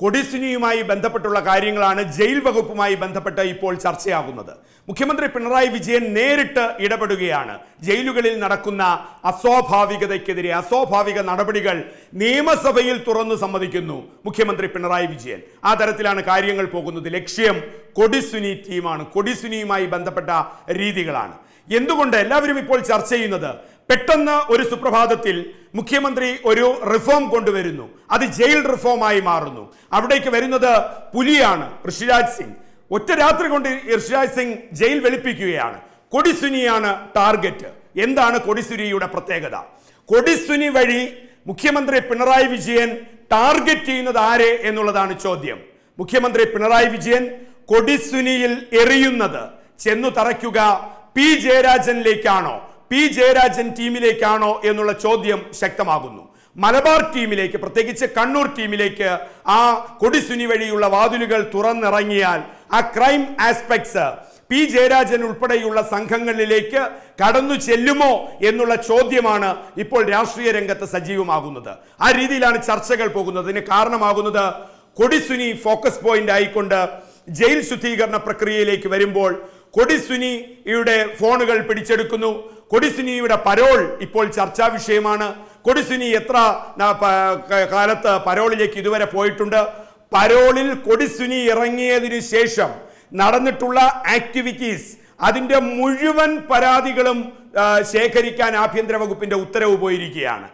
കൊടിസിനിയുമായി ബന്ധപ്പെട്ടുള്ള കാര്യങ്ങളാണ് ജയിൽ വകുപ്പുമായി ബന്ധപ്പെട്ട് ഇപ്പോൾ ചർച്ചയാകുന്നത് മുഖ്യമന്ത്രി പിണറായി വിജയൻ നേരിട്ട് ഇടപെടുകയാണ് ജയിലുകളിൽ നടക്കുന്ന അസ്വാഭാവികതയ്ക്കെതിരെ അസ്വാഭാവിക നടപടികൾ നിയമസഭയിൽ തുറന്നു സമ്മതിക്കുന്നു മുഖ്യമന്ത്രി പിണറായി വിജയൻ ആ തരത്തിലാണ് കാര്യങ്ങൾ പോകുന്നത് ലക്ഷ്യം കൊടിസുനി ടീമാണ് കൊടിസുനിയുമായി ബന്ധപ്പെട്ട രീതികളാണ് എന്തുകൊണ്ട് എല്ലാവരും ഇപ്പോൾ ചർച്ച ചെയ്യുന്നത് പെട്ടെന്ന് ഒരു സുപ്രഭാതത്തിൽ മുഖ്യമന്ത്രി ഒരു റിഫോം കൊണ്ടുവരുന്നു അത് ജയിൽ റിഫോമായി മാറുന്നു അവിടേക്ക് വരുന്നത് പുലിയാണ് ഋഷിരാജ് സിംഗ് ഒറ്റ രാത്രി കൊണ്ട് ഋഷിരാജ് സിംഗ് ജയിൽ വെളുപ്പിക്കുകയാണ് കൊടിസുനിയാണ് ടാർഗറ്റ് എന്താണ് കൊടിസുനിയുടെ പ്രത്യേകത കൊടിസുനി വഴി മുഖ്യമന്ത്രി പിണറായി വിജയൻ ടാർഗറ്റ് ചെയ്യുന്നത് ആരെ എന്നുള്ളതാണ് ചോദ്യം മുഖ്യമന്ത്രി പിണറായി വിജയൻ കൊടിസുനിയിൽ എറിയുന്നത് ചെന്നു തറയ്ക്കുക പി ജയരാജനിലേക്കാണോ പി ജയരാജൻ ടീമിലേക്കാണോ എന്നുള്ള ചോദ്യം ശക്തമാകുന്നു മലബാർ ടീമിലേക്ക് പ്രത്യേകിച്ച് കണ്ണൂർ ടീമിലേക്ക് ആ കൊടിസുനി വഴിയുള്ള വാതിലുകൾ തുറന്നിറങ്ങിയാൽ ആ ക്രൈം ആസ്പെക്ട്സ് പി ജയരാജൻ ഉൾപ്പെടെയുള്ള സംഘങ്ങളിലേക്ക് കടന്നു ചെല്ലുമോ എന്നുള്ള ചോദ്യമാണ് ഇപ്പോൾ രാഷ്ട്രീയ രംഗത്ത് സജീവമാകുന്നത് ആ രീതിയിലാണ് ചർച്ചകൾ പോകുന്നത് ഇതിന് കാരണമാകുന്നത് കൊടിസുനി ഫോക്കസ് പോയിന്റ് ആയിക്കൊണ്ട് ജയിൽ ശുദ്ധീകരണ പ്രക്രിയയിലേക്ക് വരുമ്പോൾ കൊടിസുനിയുടെ ഫോണുകൾ പിടിച്ചെടുക്കുന്നു കൊടിസുനിയുടെ പരോൾ ഇപ്പോൾ ചർച്ചാ വിഷയമാണ് കൊടിസുനി എത്ര കാലത്ത് പരോളിലേക്ക് ഇതുവരെ പോയിട്ടുണ്ട് പരോളിൽ കൊടിസുനി ഇറങ്ങിയതിനു ശേഷം നടന്നിട്ടുള്ള ആക്ടിവിറ്റീസ് അതിൻ്റെ മുഴുവൻ പരാതികളും ശേഖരിക്കാൻ ആഭ്യന്തര വകുപ്പിൻ്റെ ഉത്തരവ് പോയിരിക്കുകയാണ്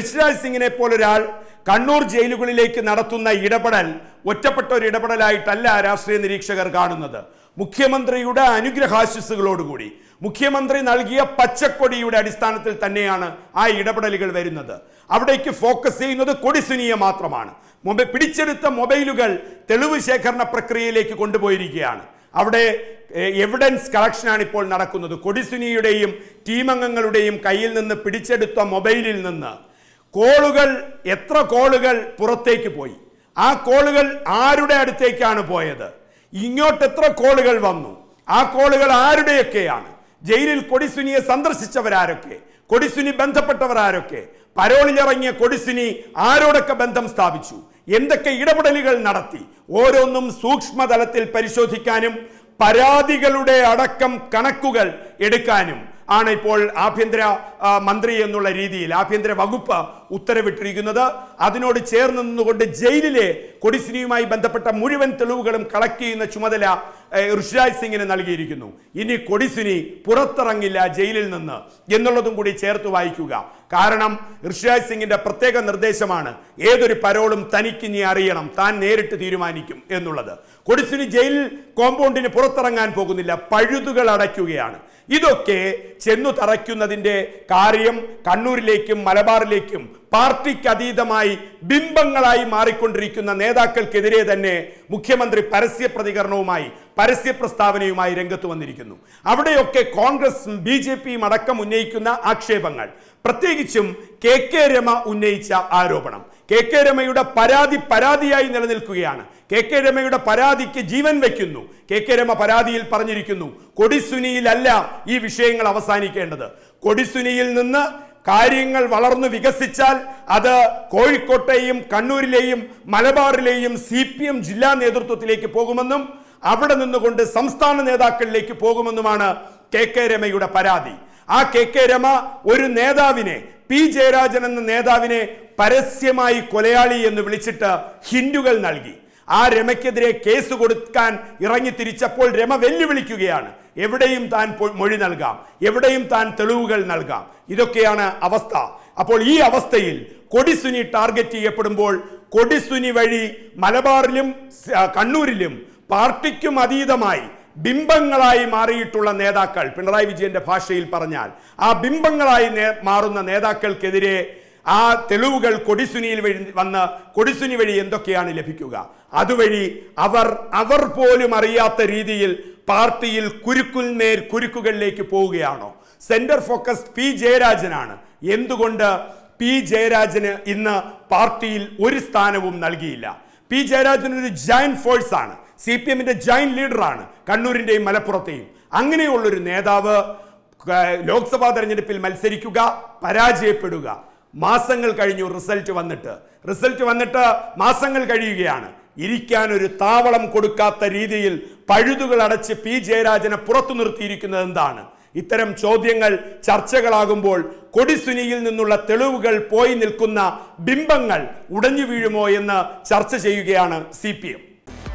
ഋഷിരാജ് സിംഗിനെ പോലൊരാൾ കണ്ണൂർ ജയിലുകളിലേക്ക് നടത്തുന്ന ഇടപെടൽ ഒറ്റപ്പെട്ട ഒരു ഇടപെടലായിട്ടല്ല രാഷ്ട്രീയ നിരീക്ഷകർ കാണുന്നത് മുഖ്യമന്ത്രിയുടെ അനുഗ്രഹാശിസ്സുകളോടുകൂടി മുഖ്യമന്ത്രി നൽകിയ പച്ചക്കൊടിയുടെ അടിസ്ഥാനത്തിൽ തന്നെയാണ് ആ ഇടപെടലുകൾ വരുന്നത് അവിടേക്ക് ഫോക്കസ് ചെയ്യുന്നത് കൊടിസുനിയ മാത്രമാണ് മൊബൈൽ പിടിച്ചെടുത്ത മൊബൈലുകൾ തെളിവ് ശേഖരണ പ്രക്രിയയിലേക്ക് കൊണ്ടുപോയിരിക്കുകയാണ് അവിടെ എവിഡൻസ് കളക്ഷനാണ് ഇപ്പോൾ നടക്കുന്നത് കൊടിസുനിയുടെയും ടീമംഗങ്ങളുടെയും കയ്യിൽ നിന്ന് പിടിച്ചെടുത്ത മൊബൈലിൽ നിന്ന് കോളുകൾ എത്ര കോളുകൾ പുറത്തേക്ക് പോയി ആ കോളുകൾ ആരുടെ അടുത്തേക്കാണ് പോയത് ഇങ്ങോട്ട് എത്ര കോളുകൾ വന്നു ആ കോളുകൾ ആരുടെയൊക്കെയാണ് ജയിലിൽ കൊടിസുനിയെ സന്ദർശിച്ചവരാരൊക്കെ കൊടിസുനി ബന്ധപ്പെട്ടവരാരൊക്കെ പരോളിലിറങ്ങിയ കൊടിസുനി ആരോടൊക്കെ ബന്ധം സ്ഥാപിച്ചു എന്തൊക്കെ ഇടപെടലുകൾ നടത്തി ഓരോന്നും സൂക്ഷ്മതലത്തിൽ പരിശോധിക്കാനും പരാതികളുടെ അടക്കം കണക്കുകൾ എടുക്കാനും ആണ് ഇപ്പോൾ ആഭ്യന്തര മന്ത്രി എന്നുള്ള രീതിയിൽ ആഭ്യന്തര വകുപ്പ് ഉത്തരവിട്ടിരിക്കുന്നത് അതിനോട് ചേർന്ന് നിന്നുകൊണ്ട് ജയിലിലെ കൊടിസിനിയുമായി ബന്ധപ്പെട്ട മുഴുവൻ തെളിവുകളും കളക്ട് ചെയ്യുന്ന ചുമതല ഋഷിരാജ് സിംഗിന് നൽകിയിരിക്കുന്നു ഇനി കൊടിസിനി പുറത്തിറങ്ങില്ല ജയിലിൽ നിന്ന് എന്നുള്ളതും കൂടി ചേർത്ത് വായിക്കുക കാരണം ഋഷിരാജ് സിംഗിന്റെ പ്രത്യേക നിർദ്ദേശമാണ് ഏതൊരു പരോളും തനിക്ക് ഇനി അറിയണം താൻ നേരിട്ട് തീരുമാനിക്കും എന്നുള്ളത് കൊടിസിനി ജയിൽ കോമ്പൗണ്ടിന് പുറത്തിറങ്ങാൻ പോകുന്നില്ല പഴുതുകൾ അടയ്ക്കുകയാണ് ഇതൊക്കെ ചെന്നു തറയ്ക്കുന്നതിൻ്റെ കാര്യം കണ്ണൂരിലേക്കും മലബാറിലേക്കും പാർട്ടിക്ക് അതീതമായി ബിംബങ്ങളായി മാറിക്കൊണ്ടിരിക്കുന്ന നേതാക്കൾക്കെതിരെ തന്നെ മുഖ്യമന്ത്രി പരസ്യ പ്രതികരണവുമായി പരസ്യ പ്രസ്താവനയുമായി രംഗത്ത് വന്നിരിക്കുന്നു അവിടെയൊക്കെ കോൺഗ്രസും ബി ജെ പിയും അടക്കം ഉന്നയിക്കുന്ന ആക്ഷേപങ്ങൾ പ്രത്യേകിച്ചും കെ കെ രമ ഉന്നയിച്ച ആരോപണം കെ കെ രമയുടെ പരാതി പരാതിയായി നിലനിൽക്കുകയാണ് കെ കെ രമയുടെ പരാതിക്ക് ജീവൻ വയ്ക്കുന്നു കെ കെ രമ പരാതിയിൽ പറഞ്ഞിരിക്കുന്നു കൊടിസുനിയിലല്ല ഈ വിഷയങ്ങൾ അവസാനിക്കേണ്ടത് കൊടിസുനിയിൽ നിന്ന് കാര്യങ്ങൾ വളർന്നു വികസിച്ചാൽ അത് കോഴിക്കോട്ടെയും കണ്ണൂരിലെയും മലബാറിലെയും സി പി എം ജില്ലാ നേതൃത്വത്തിലേക്ക് പോകുമെന്നും അവിടെ നിന്നുകൊണ്ട് സംസ്ഥാന നേതാക്കളിലേക്ക് പോകുമെന്നുമാണ് കെ കെ രമയുടെ പരാതി ആ കെ കെ രമ ഒരു നേതാവിനെ പി ജയരാജൻ എന്ന നേതാവിനെ പരസ്യമായി കൊലയാളി എന്ന് വിളിച്ചിട്ട് ഹിൻഡുകൾ നൽകി ആ രമയ്ക്കെതിരെ കേസ് കൊടുക്കാൻ ഇറങ്ങി തിരിച്ചപ്പോൾ രമ വെല്ലുവിളിക്കുകയാണ് എവിടെയും താൻ മൊഴി നൽകാം എവിടെയും താൻ തെളിവുകൾ നൽകാം ഇതൊക്കെയാണ് അവസ്ഥ അപ്പോൾ ഈ അവസ്ഥയിൽ കൊടിസുനി ടാർഗറ്റ് ചെയ്യപ്പെടുമ്പോൾ കൊടിസുനി വഴി മലബാറിലും കണ്ണൂരിലും പാർട്ടിക്കും അതീതമായി ബിംബങ്ങളായി മാറിയിട്ടുള്ള നേതാക്കൾ പിണറായി വിജയന്റെ ഭാഷയിൽ പറഞ്ഞാൽ ആ ബിംബങ്ങളായി മാറുന്ന നേതാക്കൾക്കെതിരെ ആ തെളിവുകൾ കൊടിസുനിയിൽ വഴി വന്ന് കൊടിസുനി വഴി എന്തൊക്കെയാണ് ലഭിക്കുക അതുവഴി അവർ അവർ പോലും അറിയാത്ത രീതിയിൽ പാർട്ടിയിൽ കുരുക്കുൽ നേർ കുരുക്കുകളിലേക്ക് പോവുകയാണോ സെന്റർ ഫോക്കസ് പി ജയരാജനാണ് എന്തുകൊണ്ട് പി ജയരാജന് ഇന്ന് പാർട്ടിയിൽ ഒരു സ്ഥാനവും നൽകിയില്ല പി ജയരാജൻ ഒരു ജയൻ ഫോഴ്സ് ആണ് സി പി എമ്മിൻ്റെ ജോയിൻറ്റ് ലീഡറാണ് കണ്ണൂരിൻ്റെയും മലപ്പുറത്തെയും അങ്ങനെയുള്ളൊരു നേതാവ് ലോക്സഭാ തെരഞ്ഞെടുപ്പിൽ മത്സരിക്കുക പരാജയപ്പെടുക മാസങ്ങൾ കഴിഞ്ഞു റിസൾട്ട് വന്നിട്ട് റിസൾട്ട് വന്നിട്ട് മാസങ്ങൾ കഴിയുകയാണ് ഇരിക്കാൻ ഒരു താവളം കൊടുക്കാത്ത രീതിയിൽ പഴുതുകൾ അടച്ച് പി ജയരാജനെ പുറത്തു നിർത്തിയിരിക്കുന്നത് എന്താണ് ഇത്തരം ചോദ്യങ്ങൾ ചർച്ചകളാകുമ്പോൾ കൊടിസുനിയിൽ നിന്നുള്ള തെളിവുകൾ പോയി നിൽക്കുന്ന ബിംബങ്ങൾ ഉടഞ്ഞു വീഴുമോ എന്ന് ചർച്ച ചെയ്യുകയാണ് സി